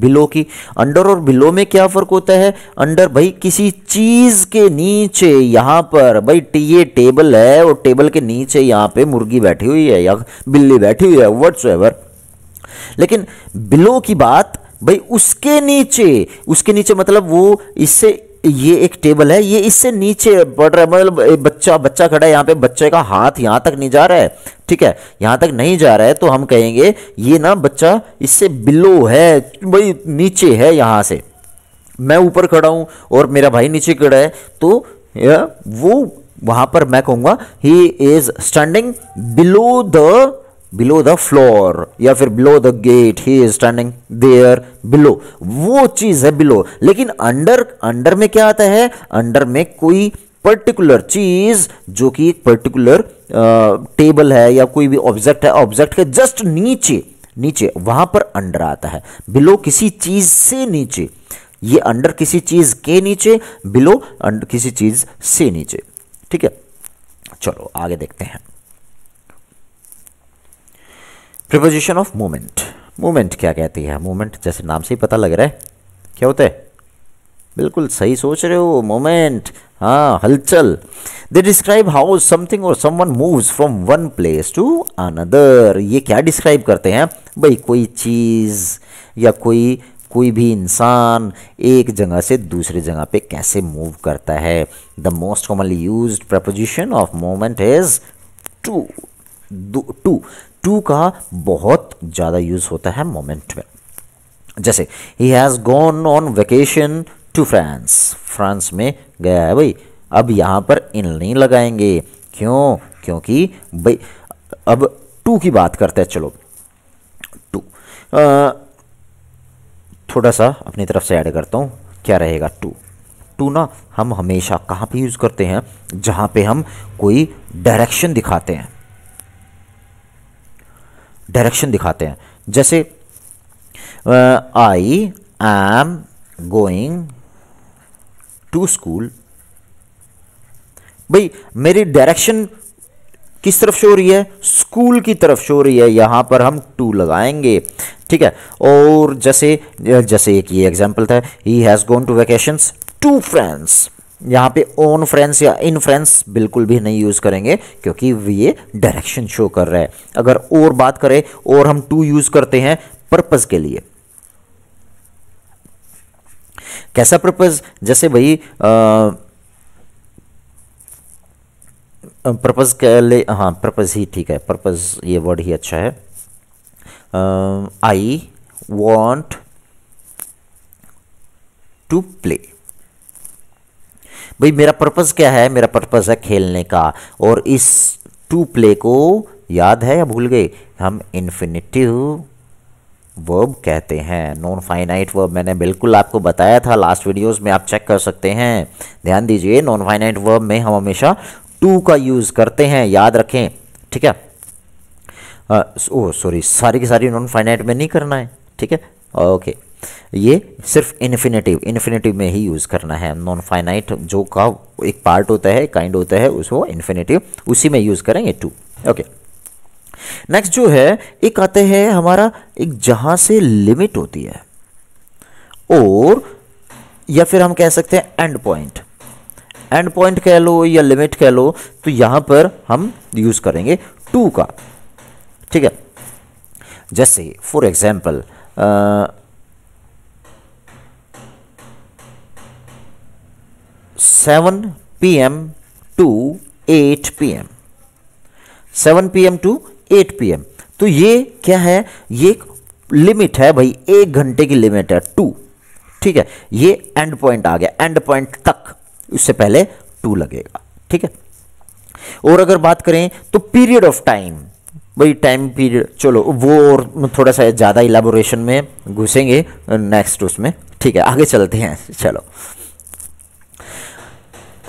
A: बिलो की अंडर और बिलो में क्या फ़र्क होता है अंडर भाई किसी चीज़ के नीचे यहां पर भाई ये टेबल है और टेबल के नीचे यहां पे मुर्गी बैठी हुई है या बिल्ली बैठी हुई है वट्स एवर लेकिन बिलो की बात भाई उसके नीचे उसके नीचे मतलब वो इससे ये एक टेबल है ये इससे नीचे बढ़ रहा है मतलब बच्चा बच्चा खड़ा है यहाँ पे बच्चे का हाथ यहाँ तक नहीं जा रहा है ठीक है यहाँ तक नहीं जा रहा है तो हम कहेंगे ये ना बच्चा इससे बिलो है भाई नीचे है यहाँ से मैं ऊपर खड़ा हूँ और मेरा भाई नीचे खड़ा है तो वो वहाँ पर मैं कहूँगा he is standing below the below the floor या फिर below the gate he is standing there below वो चीज है बिलो लेकिन अंडर अंडर में क्या आता है अंडर में कोई पर्टिकुलर चीज जो कि एक पर्टिकुलर टेबल है या कोई भी ऑब्जेक्ट है ऑब्जेक्ट के जस्ट नीचे नीचे वहां पर अंडर आता है बिलो किसी चीज से नीचे ये अंडर किसी चीज के नीचे बिलो अंडर किसी चीज से नीचे ठीक है चलो आगे देखते हैं प्रिपोजिशन ऑफ मोमेंट मोमेंट क्या कहती है मोमेंट जैसे नाम से ही पता लग रहा है क्या होता है बिल्कुल सही सोच रहे हो मोमेंट हाँ हलचल they describe how something or someone moves from one place to another ये क्या डिस्क्राइब करते हैं भाई कोई चीज़ या कोई कोई भी इंसान एक जगह से दूसरे जगह पे कैसे मूव करता है the most commonly used preposition of movement is to to to का बहुत ज़्यादा यूज़ होता है मोमेंट में जैसे he has gone on vacation to France France में गया है भाई अब यहाँ पर इन नहीं लगाएंगे क्यों क्योंकि भाई अब टू की बात करते हैं चलो टू थोड़ा सा अपनी तरफ से ऐड करता हूँ क्या रहेगा टू टू ना हम हमेशा कहाँ पे यूज़ करते हैं जहाँ पे हम कोई डायरेक्शन दिखाते हैं डायरेक्शन दिखाते हैं जैसे I am going to school भाई मेरी डायरेक्शन किस तरफ शो हो रही है स्कूल की तरफ शो हो रही है यहां पर हम टू लगाएंगे ठीक है और जैसे जैसे एक ये एग्जाम्पल था he has gone to vacation to friends यहाँ पे ओन फ्रेंस या इन फ्रेंस बिल्कुल भी नहीं यूज़ करेंगे क्योंकि ये डायरेक्शन शो कर रहा है अगर और बात करें और हम टू यूज़ करते हैं पर्पज़ के लिए कैसा पर्पज़ जैसे भाई पर्पज़ के लिए हाँ पर्पज़ ही ठीक है पर्पज़ ये वर्ड ही अच्छा है आई वॉन्ट टू प्ले भाई मेरा पर्पज़ क्या है मेरा पर्पज़ है खेलने का और इस टू प्ले को याद है या भूल गए हम इन्फिनिटिव वर्ब कहते हैं नॉन फाइनाइट वर्ब मैंने बिल्कुल आपको बताया था लास्ट वीडियोस में आप चेक कर सकते हैं ध्यान दीजिए नॉन फाइनाइट वर्ब में हम हमेशा टू का यूज़ करते हैं याद रखें ठीक है ओ सॉरी सारी की सारी नॉन फाइनाइट में नहीं करना है ठीक है ओके ये सिर्फ इन्फिनेटिव इन्फिनेटिव में ही यूज़ करना है नॉन फाइनाइट जो का एक पार्ट होता है काइंड होता है उसको इन्फिनेटिव उसी में यूज़ करेंगे टू ओके नेक्स्ट जो है एक आते हैं हमारा एक जहाँ से लिमिट होती है और या फिर हम कह सकते हैं एंड पॉइंट एंड पॉइंट कह लो या लिमिट कह लो तो यहाँ पर हम यूज़ करेंगे टू का ठीक है जैसे for example seven P M to eight P M seven P M to eight P M तो ये क्या है ये लिमिट है भाई एक घंटे की लिमिट है टू ठीक है ये एंड पॉइंट आ गया एंड पॉइंट तक उससे पहले टू लगेगा ठीक है और अगर बात करें तो पीरियड ऑफ टाइम भाई टाइम पीरियड चलो वो और थोड़ा सा ज़्यादा इलाबोरेशन में घुसेंगे नेक्स्ट उसमें ठीक है आगे चलते हैं चलो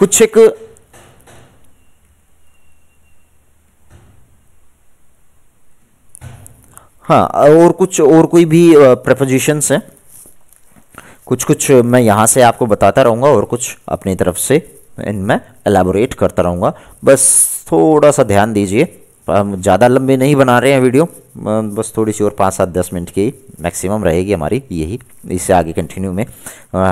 A: कुछ एक हाँ और कुछ और कोई भी प्रपोजिशंस हैं कुछ कुछ मैं यहाँ से आपको बताता रहूँगा और कुछ अपनी तरफ से इनमें एलाबोरेट करता रहूँगा बस थोड़ा सा ध्यान दीजिए ज़्यादा लंबे नहीं बना रहे हैं वीडियो बस थोड़ी सी और पाँच सात दस मिनट की मैक्सिमम रहेगी हमारी यही इससे आगे कंटिन्यू में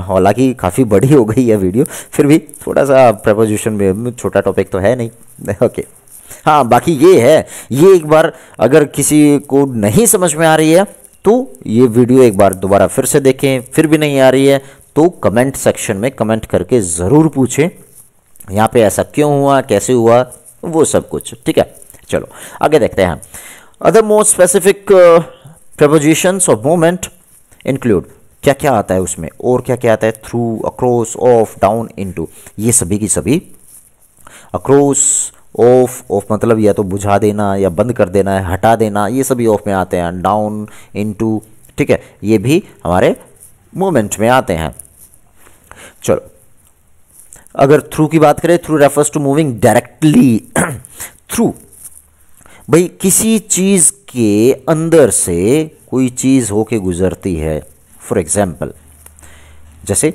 A: हालांकि काफ़ी बड़ी हो गई है वीडियो फिर भी थोड़ा सा प्रपोजिशन में छोटा टॉपिक तो है नहीं ओके हाँ बाकी ये है ये एक बार अगर किसी को नहीं समझ में आ रही है तो ये वीडियो एक बार दोबारा फिर से देखें फिर भी नहीं आ रही है तो कमेंट सेक्शन में कमेंट करके ज़रूर पूछें यहाँ पे ऐसा क्यों हुआ कैसे हुआ वो सब कुछ ठीक है चलो आगे देखते हैं other most specific prepositions of movement include क्या क्या आता है उसमें और क्या क्या आता है through across off down into ये सभी की सभी अक्रॉस ऑफ ऑफ मतलब या तो बुझा देना या बंद कर देना है हटा देना ये सभी ऑफ में आते हैं डाउन इनटू ठीक है ये भी हमारे मोमेंट में आते हैं चलो अगर थ्रू की बात करें through refers to moving directly through भाई किसी चीज़ के अंदर से कोई चीज़ होके गुजरती है फॉर एग्जाम्पल जैसे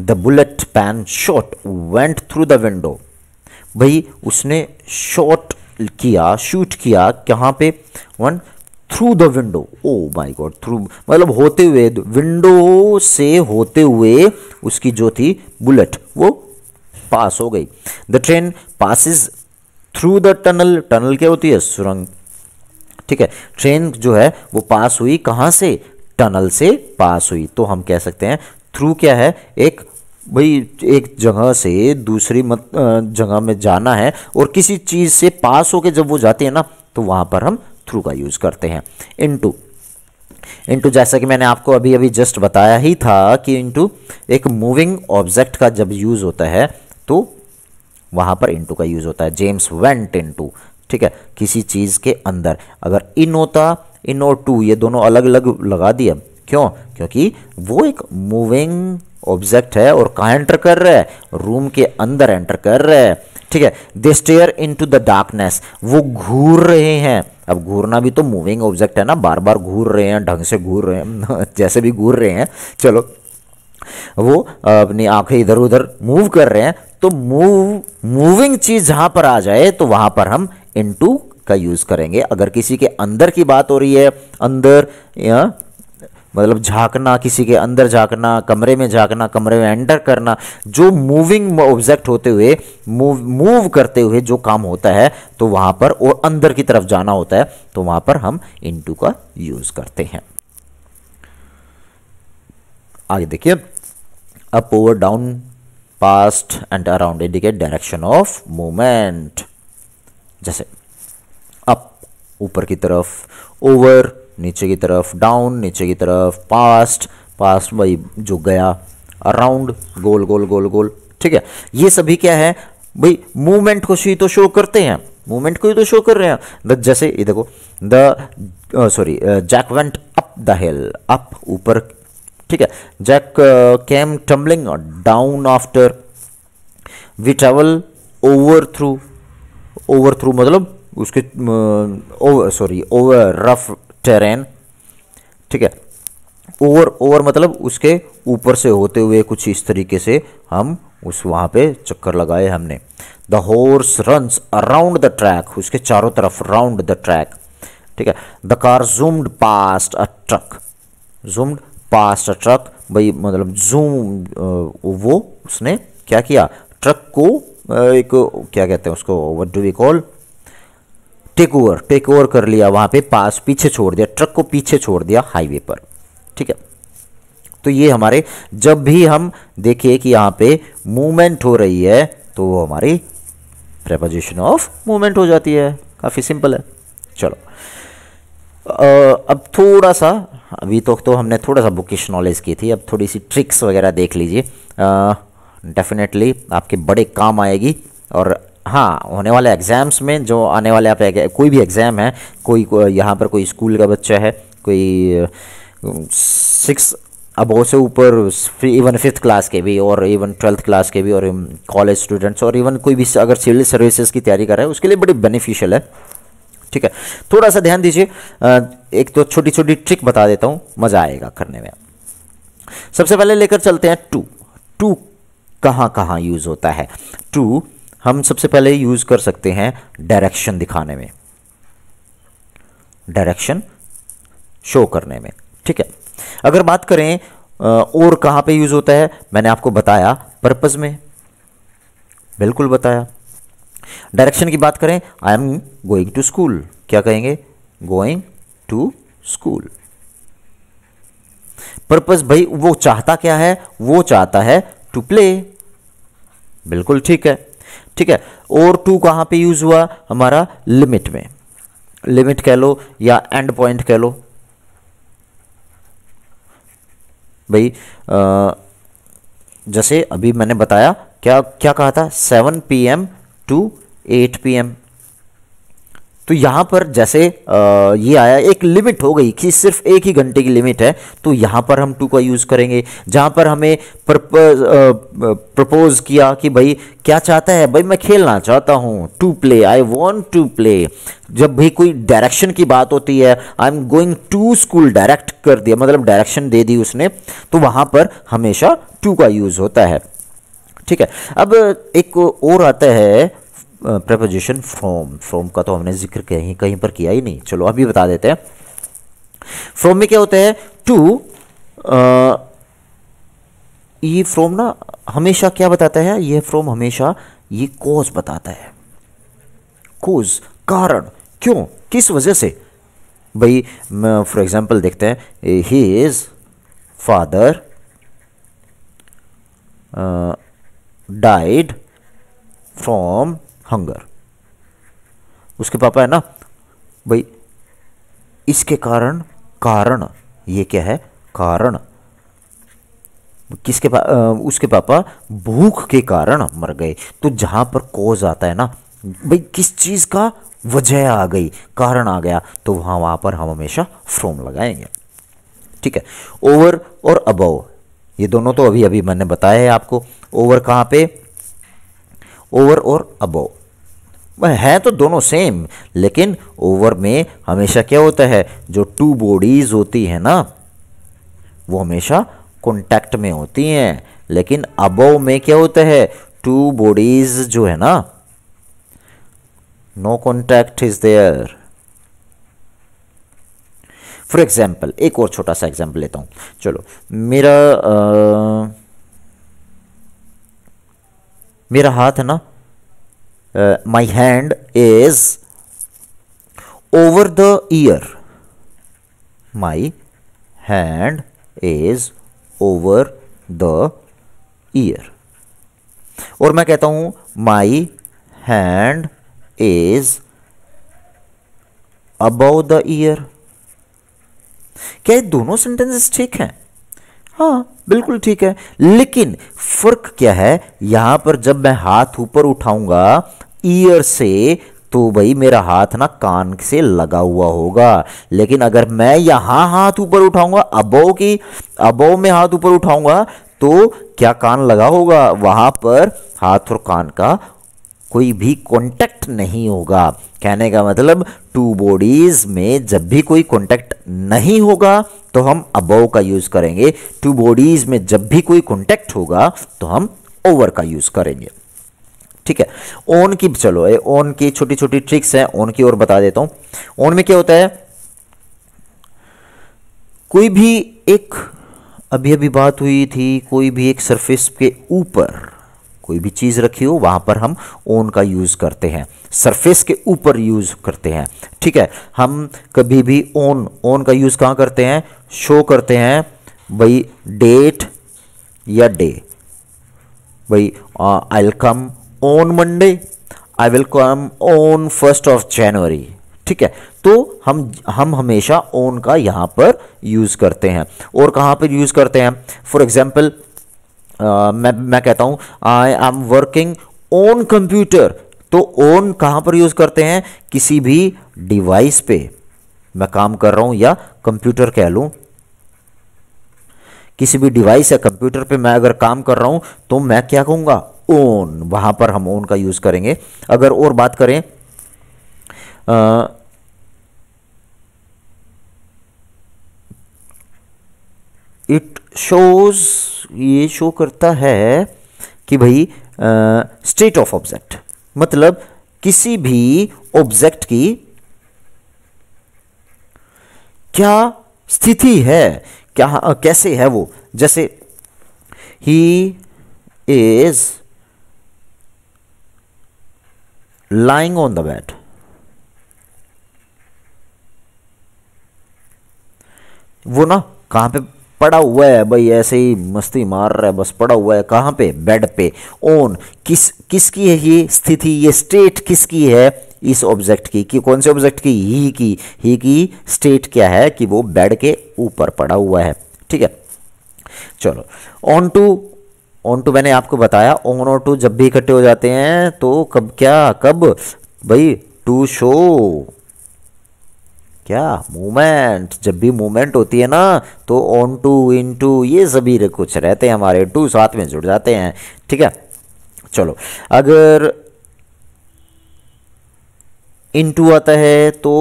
A: the bullet pan shot went through the window भाई उसने शॉट किया शूट किया कहाँ पे went through the window oh my god through मतलब होते हुए विंडो से होते हुए उसकी जो थी बुलेट वो पास हो गई the train passes through the tunnel tunnel क्या होती है सुरंग ठीक है ट्रेन जो है वो पास हुई कहां से टनल से पास हुई तो हम कह सकते हैं थ्रू क्या है एक भाई एक जगह से दूसरी मत जगह में जाना है और किसी चीज़ से पास होके जब वो जाते हैं ना तो वहां पर हम थ्रू का यूज़ करते हैं इनटू इंटू जैसा कि मैंने आपको अभी अभी जस्ट बताया ही था कि इंटू एक मूविंग ऑब्जेक्ट का जब यूज़ होता है तो वहां पर इंटू का यूज़ होता है जेम्स वेंट इंटू ठीक है किसी चीज़ के अंदर अगर इन होता इन और टू ये दोनों अलग अलग लगा दिया क्यों क्योंकि वो एक मूविंग ऑब्जेक्ट है और कहा एंटर कर रहा है रूम के अंदर एंटर कर रहा है ठीक है they stare into the darkness वो घूर रहे हैं अब घूरना भी तो मूविंग ऑब्जेक्ट है ना बार बार घूर रहे हैं ढंग से घूर रहे हैं जैसे भी घूर रहे हैं चलो वो अपनी आंखें इधर उधर मूव कर रहे हैं तो मूव मूविंग चीज जहां पर आ जाए तो वहां पर हम इनटू का यूज करेंगे अगर किसी के अंदर की बात हो रही है अंदर या मतलब झांकना किसी के अंदर झांकना कमरे में झांकना कमरे में एंटर करना जो मूविंग ऑब्जेक्ट होते हुए मूव मूव करते हुए जो काम होता है तो वहां पर और अंदर की तरफ जाना होता है तो वहां पर हम इनटू का यूज़ करते हैं आगे देखिए up over down past and around indicate direction of movement जैसे अप ऊपर की तरफ ओवर नीचे की तरफ डाउन नीचे की तरफ पास्ट पास्ट वही जो गया अराउंड गोल गोल गोल गोल ठीक है ये सभी क्या है भाई मूवमेंट को ही तो शो करते हैं मूवमेंट को ही तो शो कर रहे हैं द जैसे ये देखो the sorry Jack went up the hill up ऊपर ठीक है Jack came tumbling down after we travel over through over through मतलब उसके over sorry over rough terrain ठीक है ओवर ओवर मतलब उसके ऊपर से होते हुए कुछ इस तरीके से हम उस वहाँ पे चक्कर लगाए हमने the horse runs around the track उसके चारों तरफ राउंड द ट्रैक ठीक है the car zoomed past a truck zoomed past truck भाई मतलब जूम वो उसने क्या किया ट्रक को एक क्या कहते हैं उसको what do we call take over take over कर लिया वहां पे पास पीछे छोड़ दिया ट्रक को पीछे छोड़ दिया हाईवे पर ठीक है तो ये हमारे जब भी हम देखें कि यहाँ पे मूवमेंट हो रही है तो वो हमारी प्रेपोजिशन ऑफ मूवमेंट हो जाती है काफ़ी सिंपल है चलो आ, अब थोड़ा सा अभी तो, तो हमने थोड़ा सा बुकिश नॉलेज की थी अब थोड़ी सी ट्रिक्स वगैरह देख लीजिए डेफिनेटली आपके बड़े काम आएगी और हाँ होने वाले एग्ज़ाम्स में जो आने वाले आप कोई भी एग्ज़ाम है कोई को, यहाँ पर कोई स्कूल का बच्चा है कोई सिक्स अब से ऊपर इवन फिफ्थ क्लास के भी और इवन ट्वेल्थ क्लास के भी और कॉलेज स्टूडेंट्स और इवन कोई भी अगर सिविल सर्विसेज की तैयारी कर रहा है उसके लिए बड़ी बेनिफिशियल है ठीक है थोड़ा सा ध्यान दीजिए एक तो छोटी छोटी ट्रिक बता देता हूं मज़ा आएगा करने में सबसे पहले लेकर चलते हैं टू टू कहां कहां यूज़ होता है टू हम सबसे पहले यूज़ कर सकते हैं डायरेक्शन दिखाने में डायरेक्शन शो करने में ठीक है अगर बात करें और कहां पे यूज़ होता है मैंने आपको बताया पर्पज़ में बिल्कुल बताया डायरेक्शन की बात करें I am going to school क्या कहेंगे गोइंग टू स्कूल पर्पज भाई वो चाहता क्या है वो चाहता है टू प्ले बिल्कुल ठीक है ठीक है और टू कहां पे यूज हुआ हमारा लिमिट में लिमिट कह लो या एंड पॉइंट कह लो भाई जैसे अभी मैंने बताया क्या क्या कहा था seven P M to eight P M तो यहाँ पर जैसे आ, ये आया एक लिमिट हो गई कि सिर्फ एक ही घंटे की लिमिट है तो यहां पर हम टू का यूज़ करेंगे जहां पर हमें प्रपोज किया कि भाई क्या चाहता है भाई मैं खेलना चाहता हूँ to play I want to play जब भी कोई डायरेक्शन की बात होती है I am going to school direct कर दिया मतलब डायरेक्शन दे दी उसने तो वहां पर हमेशा टू का यूज़ होता है ठीक है अब एक और आता है प्रपोजिशन फ्रॉम फ्रॉम का तो हमने जिक्र कहीं कहीं पर किया ही नहीं चलो अभी बता देते हैं फ्रॉम में क्या होता है टू ये फ्रॉम ना हमेशा क्या बताता है ये फ्रॉम हमेशा ये कोज बताता है कोज कारण क्यों किस वजह से भाई फॉर एग्जांपल देखते हैं he is father died from hunger उसके पापा है ना भाई इसके कारण कारण ये क्या है कारण किसके पा, उसके पापा भूख के कारण मर गए तो जहां पर कोज आता है ना भाई किस चीज़ का वजह आ गई कारण आ गया तो वहां वहां पर हम हमेशा फ्रोम लगाएंगे ठीक है ओवर और अबव ये दोनों तो अभी अभी मैंने बताया है आपको ओवर कहाँ पे ओवर और अबो वह है तो दोनों सेम लेकिन ओवर में हमेशा क्या होता है जो टू बॉडीज होती है ना वो हमेशा कॉन्टैक्ट में होती हैं लेकिन अबोव में क्या होता है टू बॉडीज जो है ना no contact is there for example एक और छोटा सा एग्जाम्पल लेता हूं चलो मेरा आ, मेरा हाथ है ना my hand is over the ear my hand is over the ear और मैं कहता हूं my hand is above the ear क्या ये दोनों सेंटेंसेस ठीक हैं हाँ बिल्कुल ठीक है लेकिन फर्क क्या है यहां पर जब मैं हाथ ऊपर उठाऊंगा ईयर से तो भाई मेरा हाथ ना कान से लगा हुआ होगा लेकिन अगर मैं यहां हाथ ऊपर उठाऊंगा अबो की अबो में हाथ ऊपर उठाऊंगा तो क्या कान लगा होगा वहां पर हाथ और कान का कोई भी कॉन्टैक्ट नहीं होगा कहने का मतलब टू बॉडीज़ में जब भी कोई कॉन्टैक्ट नहीं होगा तो हम अबव का यूज़ करेंगे टू बॉडीज़ में जब भी कोई कॉन्टैक्ट होगा तो हम ओवर का यूज़ करेंगे ठीक है ओन की चलो ये ओन की छोटी छोटी ट्रिक्स हैं ओन की ओर बता देता हूं ओन में क्या होता है कोई भी एक अभी अभी बात हुई थी कोई भी एक सरफेस के ऊपर कोई भी चीज़ रखी हो वहाँ पर हम ओन का यूज़ करते हैं सरफेस के ऊपर यूज़ करते हैं ठीक है हम कभी भी ओन ओन का यूज़ कहाँ करते हैं शो करते हैं भाई डेट या डे भाई I will come on Monday I will come on first of January ठीक है तो हम हम हमेशा ओन का यहाँ पर यूज़ करते हैं और कहाँ पर यूज़ करते हैं फॉर एग्जाम्पल मैं मैं कहता हूं I am working on computer तो ओन कहां पर यूज़ करते हैं किसी भी डिवाइस पे मैं काम कर रहा हूं या कंप्यूटर कह लू किसी भी डिवाइस या कंप्यूटर पे मैं अगर काम कर रहा हूं तो मैं क्या कहूंगा ओन वहां पर हम ओन का यूज़ करेंगे अगर और बात करें आ, इट शोज ये शो करता है कि भाई स्टेट ऑफ ऑब्जेक्ट मतलब किसी भी ऑब्जेक्ट की क्या स्थिति है क्या कैसे है वो जैसे he is lying on the bat वो ना कहां पे पड़ा हुआ है भाई ऐसे ही मस्ती मार रहा है बस पड़ा हुआ है कहाँ पे बेड पे ओन किस किसकी है ये स्थिति ये स्टेट किसकी है इस ऑब्जेक्ट की कि कौन से ऑब्जेक्ट की ही की ही की स्टेट क्या है कि वो बेड के ऊपर पड़ा हुआ है ठीक है चलो ऑन टू ऑन टू मैंने आपको बताया ऑन और टू जब भी इकट्ठे हो जाते हैं तो कब क्या कब भाई टू शो क्या मूवमेंट जब भी मूवमेंट होती है ना तो ऑन टू इन टू ये सभी कुछ रहते हैं हमारे टू साथ में जुड़ जाते हैं ठीक है चलो अगर इन टू आता है तो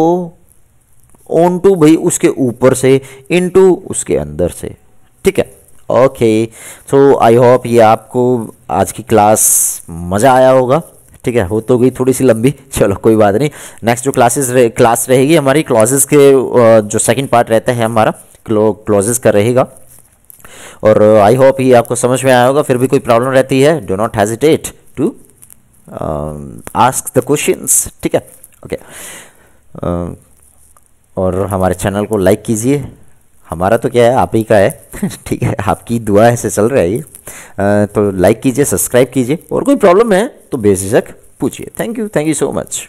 A: ऑन टू भाई उसके ऊपर से इन टू उसके अंदर से ठीक है ओके सो आई होप ये आपको आज की क्लास मज़ा आया होगा ठीक है हो तो गई थोड़ी सी लंबी चलो कोई बात नहीं नेक्स्ट जो क्लासेस रहे, क्लास रहेगी हमारी क्लॉजेज़ के जो सेकंड पार्ट रहता है हमारा क्लॉजेज़ का रहेगा और आई होप ये आपको समझ में आया होगा फिर भी कोई प्रॉब्लम रहती है do not hesitate to ask the questions ठीक है ओके okay. uh, और हमारे चैनल को लाइक कीजिए हमारा तो क्या है आप ही का है ठीक है आपकी दुआ ऐसे चल रहा है ये तो लाइक कीजिए सब्सक्राइब कीजिए और कोई प्रॉब्लम है तो बेझिझक पूछिए thank you thank you so much